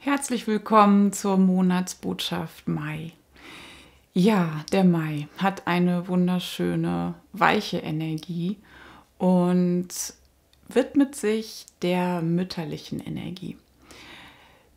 Herzlich willkommen zur Monatsbotschaft Mai. Ja, der Mai hat eine wunderschöne, weiche Energie und widmet sich der mütterlichen Energie.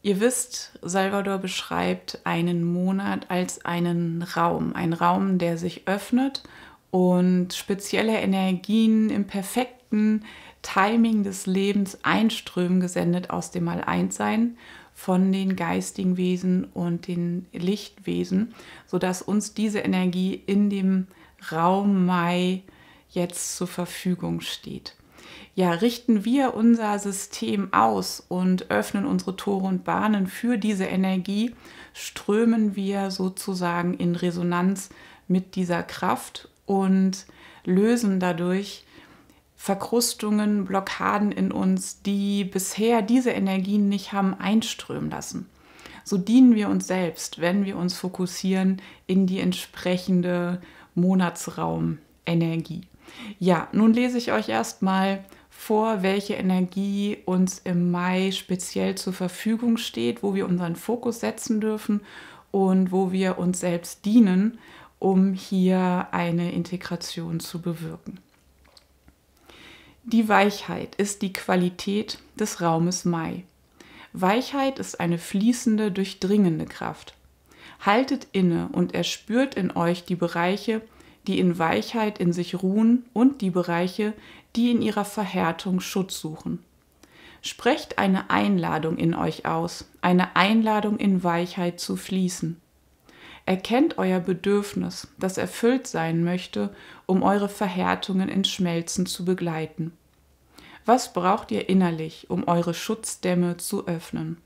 Ihr wisst, Salvador beschreibt einen Monat als einen Raum, ein Raum, der sich öffnet und spezielle Energien im perfekten Timing des Lebens einströmen, gesendet aus dem Alleinsein. sein von den geistigen Wesen und den Lichtwesen, sodass uns diese Energie in dem Raum Mai jetzt zur Verfügung steht. Ja, richten wir unser System aus und öffnen unsere Tore und Bahnen für diese Energie, strömen wir sozusagen in Resonanz mit dieser Kraft und lösen dadurch Verkrustungen, Blockaden in uns, die bisher diese Energien nicht haben einströmen lassen. So dienen wir uns selbst, wenn wir uns fokussieren in die entsprechende Monatsraumenergie. Ja, nun lese ich euch erstmal vor, welche Energie uns im Mai speziell zur Verfügung steht, wo wir unseren Fokus setzen dürfen und wo wir uns selbst dienen, um hier eine Integration zu bewirken. Die Weichheit ist die Qualität des Raumes Mai. Weichheit ist eine fließende, durchdringende Kraft. Haltet inne und erspürt in euch die Bereiche, die in Weichheit in sich ruhen und die Bereiche, die in ihrer Verhärtung Schutz suchen. Sprecht eine Einladung in euch aus, eine Einladung in Weichheit zu fließen. Erkennt euer Bedürfnis, das erfüllt sein möchte, um eure Verhärtungen ins Schmelzen zu begleiten. Was braucht ihr innerlich, um eure Schutzdämme zu öffnen?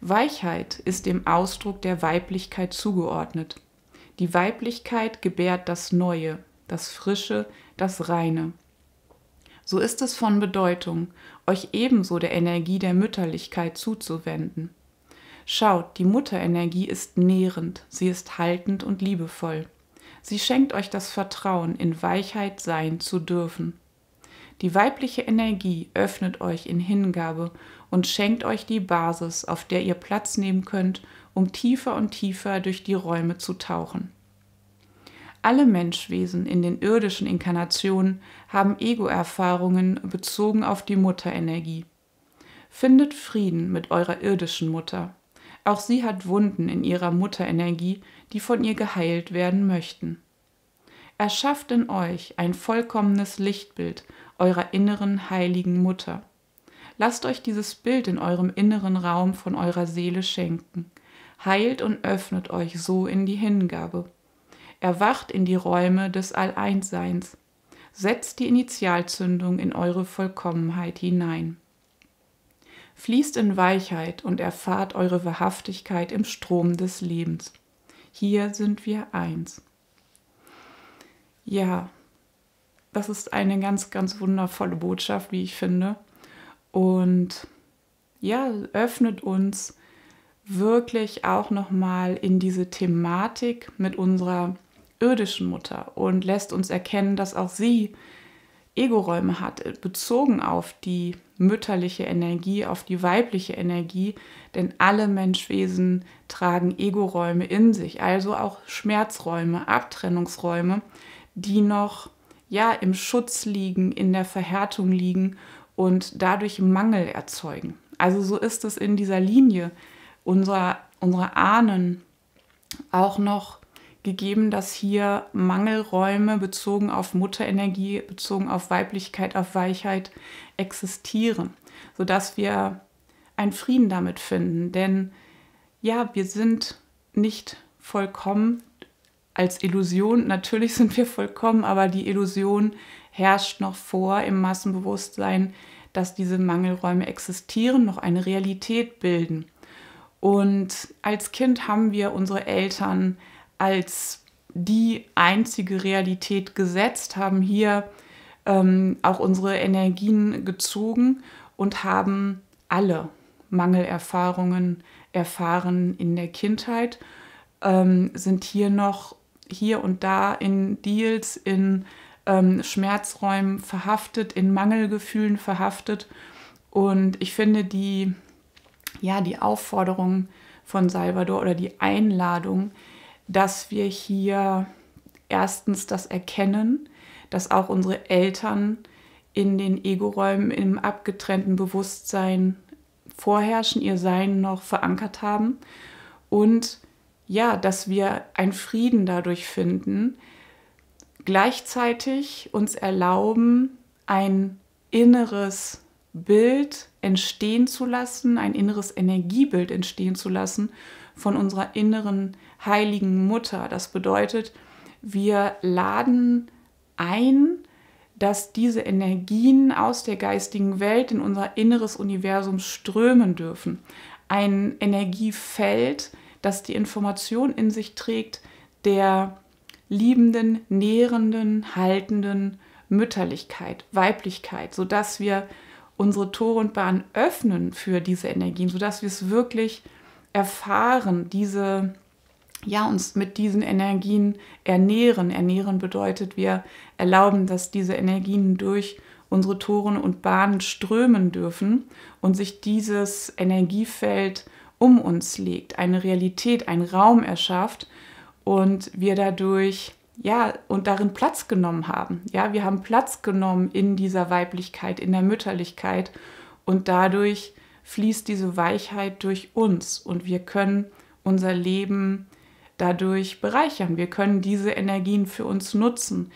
Weichheit ist dem Ausdruck der Weiblichkeit zugeordnet. Die Weiblichkeit gebärt das Neue, das Frische, das Reine. So ist es von Bedeutung, euch ebenso der Energie der Mütterlichkeit zuzuwenden. Schaut, die Mutterenergie ist nährend, sie ist haltend und liebevoll. Sie schenkt euch das Vertrauen, in Weichheit sein zu dürfen. Die weibliche Energie öffnet euch in Hingabe und schenkt euch die Basis, auf der ihr Platz nehmen könnt, um tiefer und tiefer durch die Räume zu tauchen. Alle Menschwesen in den irdischen Inkarnationen haben Ego-Erfahrungen bezogen auf die Mutterenergie. Findet Frieden mit eurer irdischen Mutter. Auch sie hat Wunden in ihrer Mutterenergie, die von ihr geheilt werden möchten. Erschafft in euch ein vollkommenes Lichtbild eurer inneren heiligen Mutter. Lasst euch dieses Bild in eurem inneren Raum von eurer Seele schenken. Heilt und öffnet euch so in die Hingabe. Erwacht in die Räume des all Setzt die Initialzündung in eure Vollkommenheit hinein. Fließt in Weichheit und erfahrt eure Wahrhaftigkeit im Strom des Lebens. Hier sind wir eins. Ja, das ist eine ganz, ganz wundervolle Botschaft, wie ich finde. Und ja, öffnet uns wirklich auch nochmal in diese Thematik mit unserer irdischen Mutter und lässt uns erkennen, dass auch sie Egoräume hat, äh, bezogen auf die mütterliche Energie, auf die weibliche Energie, denn alle Menschwesen tragen Egoräume in sich, also auch Schmerzräume, Abtrennungsräume, die noch ja im Schutz liegen, in der Verhärtung liegen und dadurch Mangel erzeugen. Also so ist es in dieser Linie unserer, unserer Ahnen auch noch gegeben, dass hier Mangelräume bezogen auf Mutterenergie, bezogen auf Weiblichkeit, auf Weichheit existieren, sodass wir einen Frieden damit finden. Denn ja, wir sind nicht vollkommen als Illusion. Natürlich sind wir vollkommen, aber die Illusion herrscht noch vor im Massenbewusstsein, dass diese Mangelräume existieren, noch eine Realität bilden. Und als Kind haben wir unsere Eltern als die einzige Realität gesetzt, haben hier ähm, auch unsere Energien gezogen und haben alle Mangelerfahrungen erfahren in der Kindheit, ähm, sind hier noch hier und da in Deals, in ähm, Schmerzräumen verhaftet, in Mangelgefühlen verhaftet. Und ich finde die, ja, die Aufforderung von Salvador oder die Einladung, dass wir hier erstens das erkennen, dass auch unsere Eltern in den Ego-Räumen im abgetrennten Bewusstsein vorherrschen, ihr Sein noch verankert haben und ja, dass wir einen Frieden dadurch finden, gleichzeitig uns erlauben, ein inneres Bild entstehen zu lassen, ein inneres Energiebild entstehen zu lassen von unserer inneren heiligen Mutter. Das bedeutet, wir laden ein, dass diese Energien aus der geistigen Welt in unser inneres Universum strömen dürfen. Ein Energiefeld, das die Information in sich trägt der liebenden, nährenden, haltenden Mütterlichkeit, Weiblichkeit, sodass wir unsere Tore und Bahn öffnen für diese Energien, sodass wir es wirklich erfahren, diese Energien ja, uns mit diesen Energien ernähren. Ernähren bedeutet, wir erlauben, dass diese Energien durch unsere Toren und Bahnen strömen dürfen und sich dieses Energiefeld um uns legt, eine Realität, einen Raum erschafft und wir dadurch ja und darin Platz genommen haben. Ja, wir haben Platz genommen in dieser Weiblichkeit, in der Mütterlichkeit und dadurch fließt diese Weichheit durch uns und wir können unser Leben dadurch bereichern. Wir können diese Energien für uns nutzen,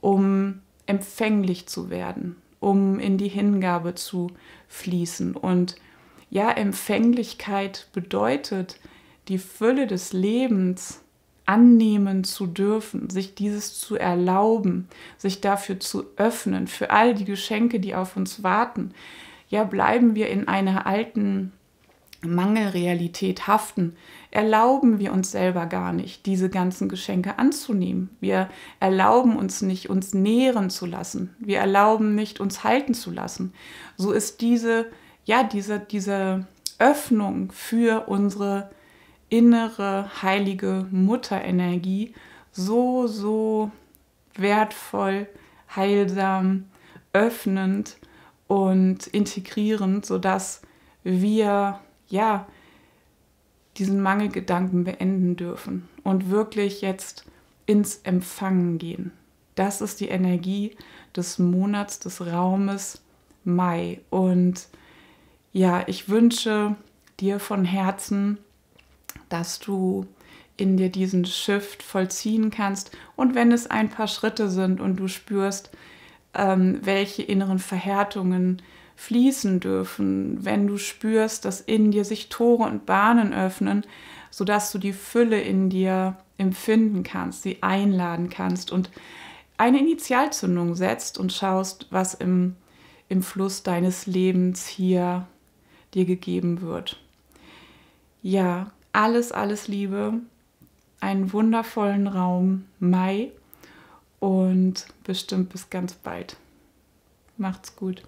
um empfänglich zu werden, um in die Hingabe zu fließen. Und ja, Empfänglichkeit bedeutet, die Fülle des Lebens annehmen zu dürfen, sich dieses zu erlauben, sich dafür zu öffnen, für all die Geschenke, die auf uns warten. Ja, bleiben wir in einer alten Mangelrealität haften, erlauben wir uns selber gar nicht, diese ganzen Geschenke anzunehmen. Wir erlauben uns nicht, uns nähren zu lassen. Wir erlauben nicht, uns halten zu lassen. So ist diese, ja, diese, diese Öffnung für unsere innere heilige Mutterenergie so, so wertvoll, heilsam, öffnend und integrierend, sodass wir ja, diesen Mangelgedanken beenden dürfen und wirklich jetzt ins Empfangen gehen. Das ist die Energie des Monats, des Raumes Mai. Und ja, ich wünsche dir von Herzen, dass du in dir diesen Shift vollziehen kannst. Und wenn es ein paar Schritte sind und du spürst, ähm, welche inneren Verhärtungen fließen dürfen, wenn du spürst, dass in dir sich Tore und Bahnen öffnen, sodass du die Fülle in dir empfinden kannst, sie einladen kannst und eine Initialzündung setzt und schaust, was im, im Fluss deines Lebens hier dir gegeben wird. Ja, alles, alles Liebe, einen wundervollen Raum Mai und bestimmt bis ganz bald. Macht's gut.